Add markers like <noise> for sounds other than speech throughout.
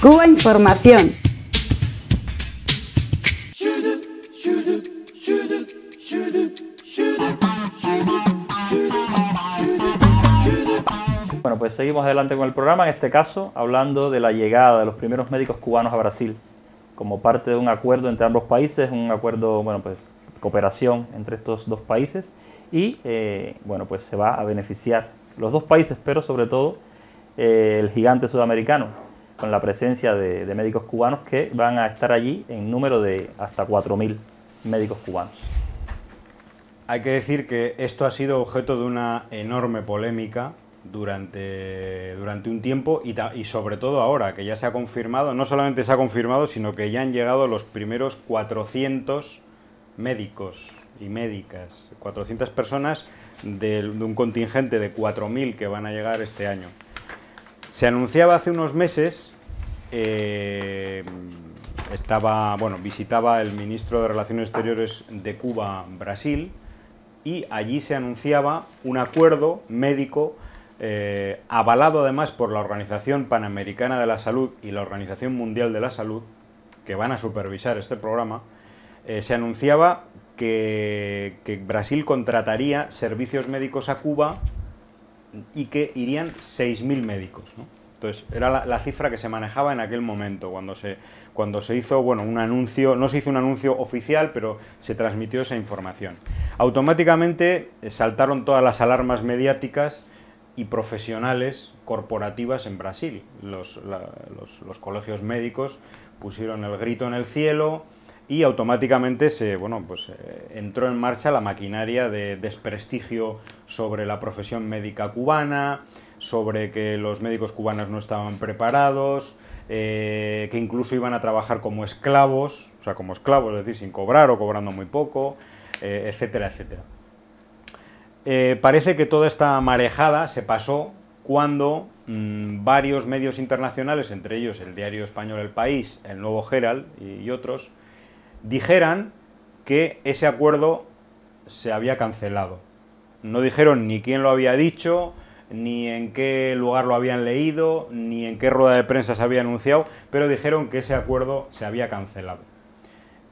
Cuba Información. Bueno, pues seguimos adelante con el programa, en este caso hablando de la llegada de los primeros médicos cubanos a Brasil como parte de un acuerdo entre ambos países, un acuerdo, bueno, pues cooperación entre estos dos países y, eh, bueno, pues se va a beneficiar los dos países, pero sobre todo eh, el gigante sudamericano, con la presencia de, médicos cubanos que van a estar allí en número de hasta 4.000 médicos cubanos. Hay que decir que esto ha sido objeto de una enorme polémica durante, durante un tiempo y, sobre todo ahora que ya se ha confirmado, no solamente se ha confirmado, sino que ya han llegado los primeros 400 médicos y médicas, 400 personas de un contingente de 4.000 que van a llegar este año. Se anunciaba hace unos meses, eh, estaba, bueno, visitaba el ministro de Relaciones Exteriores de Cuba, Brasil, y allí se anunciaba un acuerdo médico eh, avalado además por la Organización Panamericana de la Salud y la Organización Mundial de la Salud, que van a supervisar este programa, eh, se anunciaba que Brasil contrataría servicios médicos a Cuba y que irían 6.000 médicos. Entonces, era la, cifra que se manejaba en aquel momento, cuando se, hizo bueno, un anuncio, no se hizo un anuncio oficial, pero se transmitió esa información. Automáticamente eh, saltaron todas las alarmas mediáticas y profesionales corporativas en Brasil. los colegios médicos pusieron el grito en el cielo, y automáticamente se, bueno, pues, eh, entró en marcha la maquinaria de desprestigio sobre la profesión médica cubana, sobre que los médicos cubanos no estaban preparados, eh, que incluso iban a trabajar como esclavos, o sea, como esclavos, es decir, sin cobrar o cobrando muy poco, eh, etcétera, etcétera. parece que toda esta marejada se pasó cuando mm, varios medios internacionales, entre ellos el diario español El País, El Nuevo Herald y otros, dijeran que ese acuerdo se había cancelado. No dijeron ni quién lo había dicho, ni en qué lugar lo habían leído, ni en qué rueda de prensa se había anunciado, pero dijeron que ese acuerdo se había cancelado.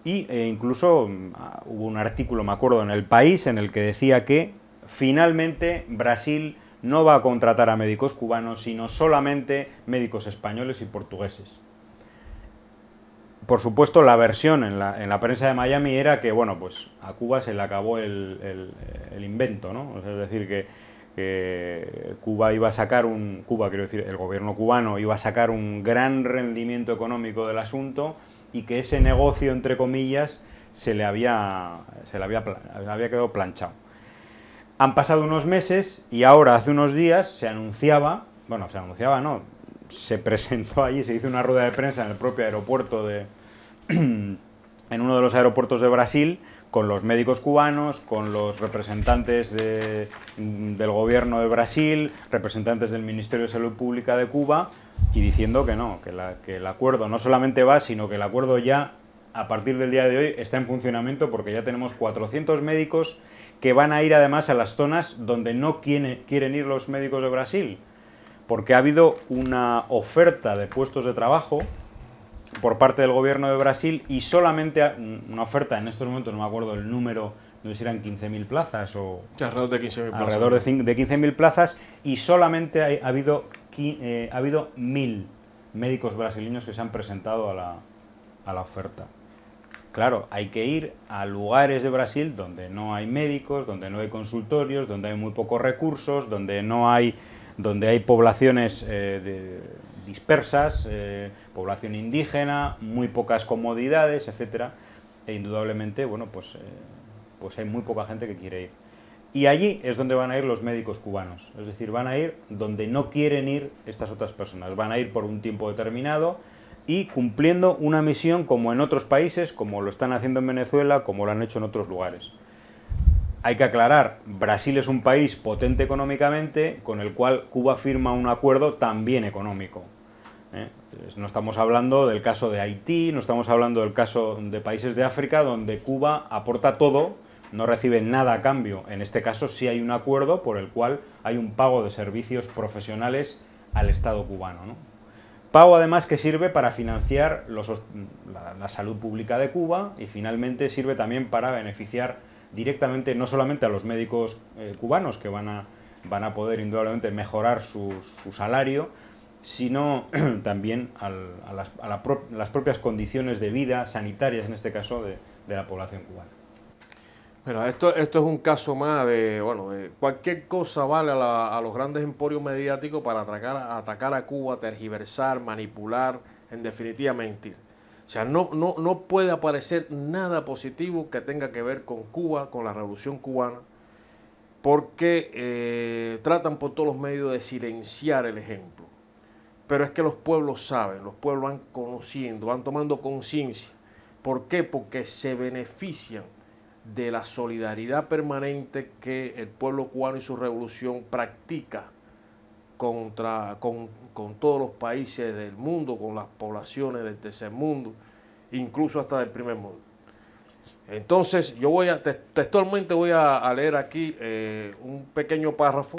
Y eh, incluso mm, hubo un artículo, me acuerdo, en El País, en el que decía que finalmente Brasil no va a contratar a médicos cubanos, sino solamente médicos españoles y portugueses por supuesto, la versión en la, en la, prensa de Miami era que, bueno, pues a Cuba se le acabó el, invento, ¿no? Es decir, que, Cuba iba a sacar un, Cuba, quiero decir, el gobierno cubano iba a sacar un gran rendimiento económico del asunto y que ese negocio, entre comillas, se le había, se le había, había quedado planchado. Han pasado unos meses y ahora, hace unos días, se anunciaba, bueno, se anunciaba, no, se presentó allí, se hizo una rueda de prensa en el propio aeropuerto de... <clears throat> en uno de los aeropuertos de Brasil, con los médicos cubanos, con los representantes del gobierno de Brasil, representantes del Ministerio de Salud Pública de Cuba, y diciendo que no, que, el acuerdo no solamente va, sino que el acuerdo ya, a partir del día de hoy, está en funcionamiento porque ya tenemos 400 médicos que van a ir además a las zonas donde no quieren ir los médicos de Brasil, porque ha habido una oferta de puestos de trabajo por parte del gobierno de Brasil y solamente una oferta, en estos momentos no me acuerdo el número, no sé si eran 15.000 plazas o... Alrededor de 15.000 plazas. Alrededor de plazas y solamente ha habido, eh, ha habido 1.000 médicos brasileños que se han presentado a la oferta. Claro, hay que ir a lugares de Brasil donde no hay médicos, donde no hay consultorios, donde hay muy pocos recursos, donde no hay donde hay poblaciones eh, dispersas, eh, población indígena, muy pocas comodidades, etcétera, e indudablemente, bueno, pues, eh, pues hay muy poca gente que quiere ir. Y allí es donde van a ir los médicos cubanos, es decir, van a ir donde no quieren ir estas otras personas, van a ir por un tiempo determinado y cumpliendo una misión como en otros países, como lo están haciendo en Venezuela, como lo han hecho en otros lugares hay que aclarar, Brasil es un país potente económicamente con el cual Cuba firma un acuerdo también económico. ¿eh? No estamos hablando del caso de Haití, no estamos hablando del caso de países de África donde Cuba aporta todo, no recibe nada a cambio. En este caso sí hay un acuerdo por el cual hay un pago de servicios profesionales al Estado cubano. Pago además que sirve para financiar la, la salud pública de Cuba y finalmente sirve también para beneficiar directamente no solamente a los médicos eh, cubanos que van a, van a poder indudablemente mejorar su, salario, sino <clears throat> también a, las, propias condiciones de vida sanitarias, en este caso, de, la población cubana. Bueno, esto, esto es un caso más de, bueno, cualquier cosa vale a, los grandes emporios mediáticos para atacar, atacar a Cuba, tergiversar, manipular, en definitiva mentir. O sea, no, no, no puede aparecer nada positivo que tenga que ver con Cuba, con la revolución cubana, porque eh, tratan por todos los medios de silenciar el ejemplo. Pero es que los pueblos saben, los pueblos van conociendo, van tomando conciencia. ¿Por qué? Porque se benefician de la solidaridad permanente que el pueblo cubano y su revolución practica contra, con, todos los países del mundo, con las poblaciones del tercer mundo, incluso hasta del primer mundo. Entonces, yo voy a, textualmente voy a, leer aquí eh, un pequeño párrafo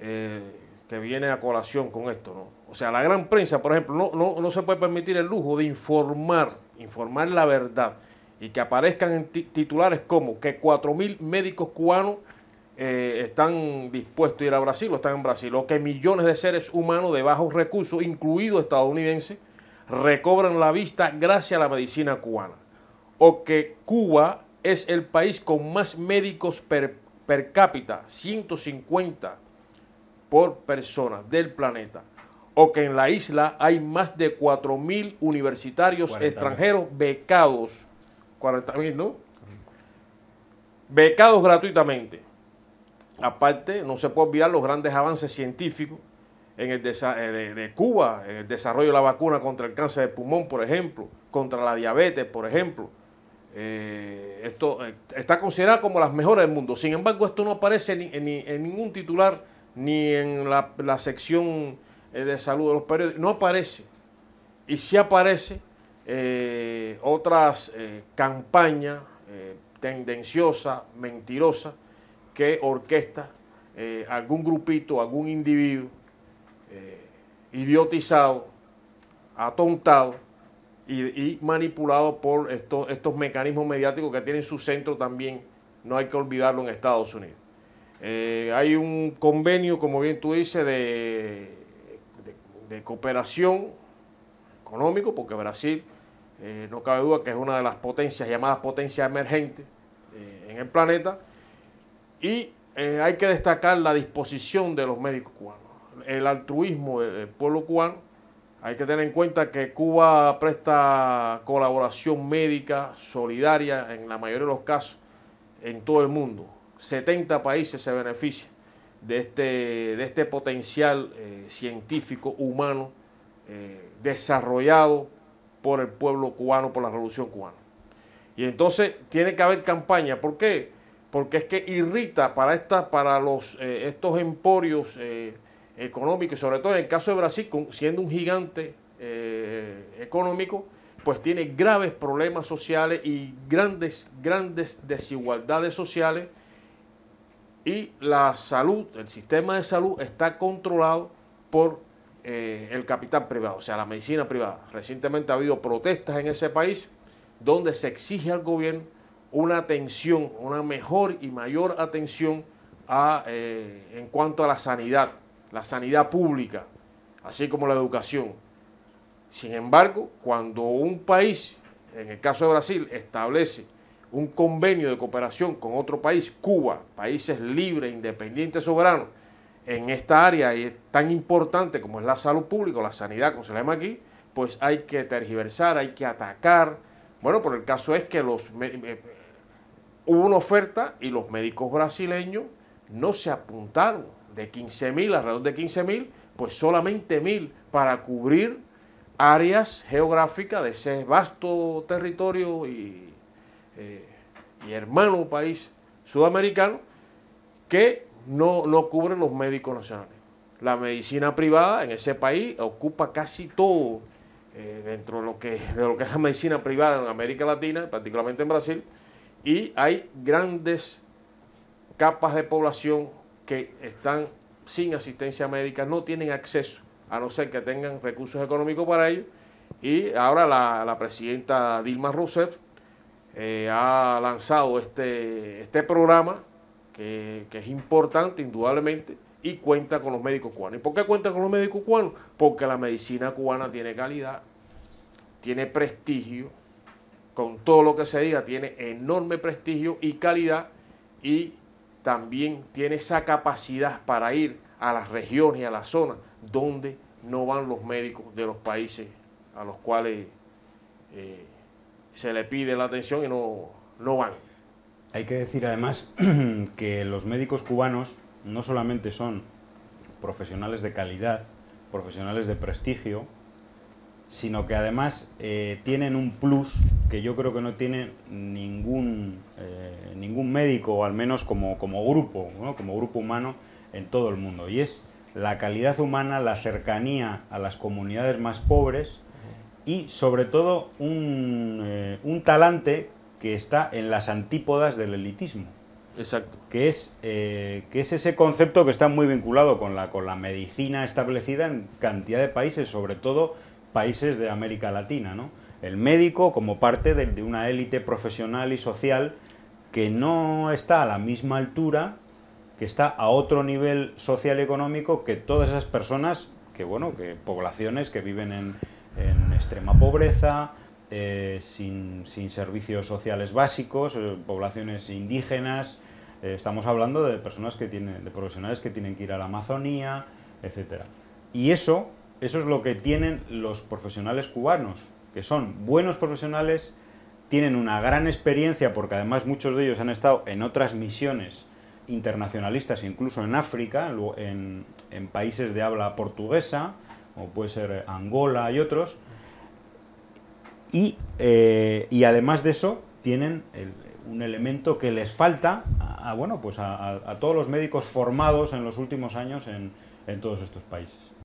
eh, que viene a colación con esto, ¿no? O sea, la gran prensa, por ejemplo, no, no se puede permitir el lujo de informar, informar la verdad y que aparezcan en titulares como que 4.000 médicos cubanos eh, están dispuestos a ir a Brasil o están en Brasil, o que millones de seres humanos de bajos recursos, incluidos estadounidenses, recobran la vista gracias a la medicina cubana, o que Cuba es el país con más médicos per, cápita, 150 por persona del planeta, o que en la isla hay más de 4.000 universitarios extranjeros becados, 40.000, ¿no? Becados gratuitamente Aparte, no se puede olvidar los grandes avances científicos en el eh, de, Cuba, el desarrollo de la vacuna contra el cáncer de pulmón, por ejemplo, contra la diabetes, por ejemplo. Eh, esto eh, está considerado como las mejores del mundo. Sin embargo, esto no aparece en ningún titular, ni en la, sección de salud de los periódicos. No aparece. Y si aparece otras campañas tendenciosas, mentirosas, que orquesta eh, algún grupito, algún individuo eh, idiotizado, atontado y, manipulado por estos, mecanismos mediáticos que tienen su centro también, no hay que olvidarlo, en Estados Unidos. Eh, hay un convenio, como bien tú dices, de, de, cooperación económico, porque Brasil, no cabe duda que es una de las potencias llamadas potencias emergentes en el planeta, y eh, hay que destacar la disposición de los médicos cubanos, el altruismo del pueblo cubano. Hay que tener en cuenta que Cuba presta colaboración médica solidaria en la mayoría de los casos en todo el mundo. 70 países se benefician de este, de este potencial eh, científico, humano, eh, desarrollado por el pueblo cubano, por la revolución cubana. Y entonces tiene que haber campaña. ¿Por qué? porque es que irrita para, esta, para los, eh, estos emporios eh, económicos, sobre todo en el caso de Brasil, siendo un gigante eh, económico, pues tiene graves problemas sociales y grandes, grandes desigualdades sociales. Y la salud, el sistema de salud está controlado por el capital privado, o sea, la medicina privada. Recientemente ha habido protestas en ese país donde se exige al gobierno una atención, una mejor y mayor atención eh, en cuanto a la sanidad, la sanidad pública, así como la educación. Sin embargo, cuando un país, en el caso de Brasil, establece un convenio de cooperación con otro país, Cuba, países libres, independientes, soberanos, en esta área y es tan importante como es la salud pública la sanidad, como se llama aquí, pues hay que tergiversar, hay que atacar. Bueno, por el caso es que los Hubo una oferta y los médicos brasileños no se apuntaron de 15.000, alrededor de 15.000, pues solamente mil para cubrir áreas geográficas de ese vasto territorio eh, y, hermano país sudamericano que no, no cubren los médicos nacionales. La medicina privada en ese país ocupa casi todo eh, dentro lo, que, de lo que es la medicina privada en América Latina, particularmente en Brasil, y hay grandes capas de población que están sin asistencia médica, no tienen acceso, a no ser que tengan recursos económicos para ello. Y ahora la, presidenta Dilma Rousseff eh, ha lanzado este, este programa que, que, es importante, indudablemente, y cuenta con los médicos cubanos. ¿Y por qué cuenta con los médicos cubanos? Porque la medicina cubana tiene calidad, tiene prestigio, con todo lo que se diga, tiene enorme prestigio y calidad y también tiene esa capacidad para ir a las regiones y a las zonas donde no van los médicos de los países a los cuales eh, se le pide la atención y no van. Hay que decir además <clears throat> que los médicos cubanos no solamente son profesionales de calidad, profesionales de prestigio, sino que además eh, tienen un plus que yo creo que no tiene ningún, eh, médico, o al menos como, grupo, como grupo humano en todo el mundo, y es la calidad humana, la cercanía a las comunidades más pobres y sobre todo un, eh, talante que está en las antípodas del elitismo. Exacto. Que es, ese concepto que está muy vinculado con la, con la medicina establecida en cantidad de países, sobre todo países de América Latina. ¿no? El médico como parte de, una élite profesional y social que no está a la misma altura, que está a otro nivel social y económico que todas esas personas, que bueno, que poblaciones que viven en, en extrema pobreza, eh, sin, servicios sociales básicos, eh, poblaciones indígenas, eh, estamos hablando de personas que tienen, de profesionales que tienen que ir a la Amazonía, etcétera. Y eso eso es lo que tienen los profesionales cubanos, que son buenos profesionales, tienen una gran experiencia, porque además muchos de ellos han estado en otras misiones internacionalistas, incluso en África, en, países de habla portuguesa, como puede ser Angola y otros, y, eh, además de eso tienen un elemento que les falta a, bueno, pues a, todos los médicos formados en los últimos años en todos estos países.